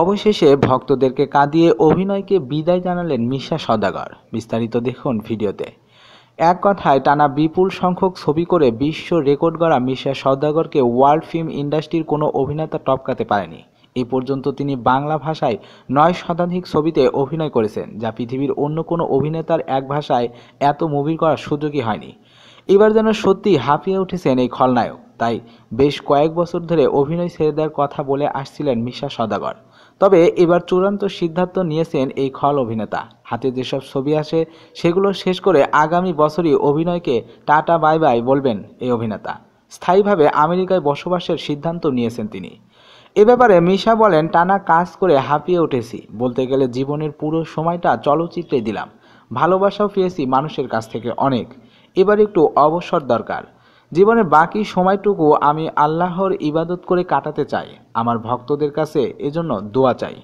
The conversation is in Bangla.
অবশেষে ভক্তদেরকে কাঁদিয়ে অভিনয়কে বিদায় জানালেন মিশা সদাগর বিস্তারিত দেখুন ভিডিওতে এক কথায় টানা বিপুল সংখ্যক ছবি করে বিশ্ব রেকর্ড গড়া মিশা সদাগরকে ওয়ার্ল্ড ফিল্ম ইন্ডাস্ট্রির কোনো অভিনেতা টপকাতে পারেনি এ পর্যন্ত তিনি বাংলা ভাষায় নয় শতাধিক ছবিতে অভিনয় করেছেন যা পৃথিবীর অন্য কোনো অভিনেতার এক ভাষায় এত মুভি করার সুযোগই হয়নি এবার যেন সত্যি হাঁপিয়ে উঠেছেন এই খলনায়ক তাই বেশ কয়েক বছর ধরে অভিনয় ছেড়ে দেওয়ার কথা বলে আসছিলেন মিশা সদাগর তবে এবার চূড়ান্ত সিদ্ধান্ত নিয়েছেন এই খল অভিনেতা হাতে যেসব ছবি আসে সেগুলো শেষ করে আগামী বছরই অভিনয়কে টাটা বাই বাই বলবেন এই অভিনেতা স্থায়ীভাবে আমেরিকায় বসবাসের সিদ্ধান্ত নিয়েছেন তিনি এ ব্যাপারে মিশা বলেন টানা কাজ করে হাঁপিয়ে উঠেছি বলতে গেলে জীবনের পুরো সময়টা চলচ্চিত্রে দিলাম ভালোবাসাও পেয়েছি মানুষের কাছ থেকে অনেক এবার একটু অবসর দরকার জীবনের বাকি সময়টুকু আমি আল্লাহর ইবাদত করে কাটাতে চাই আমার ভক্তদের কাছে এজন্য দোয়া চাই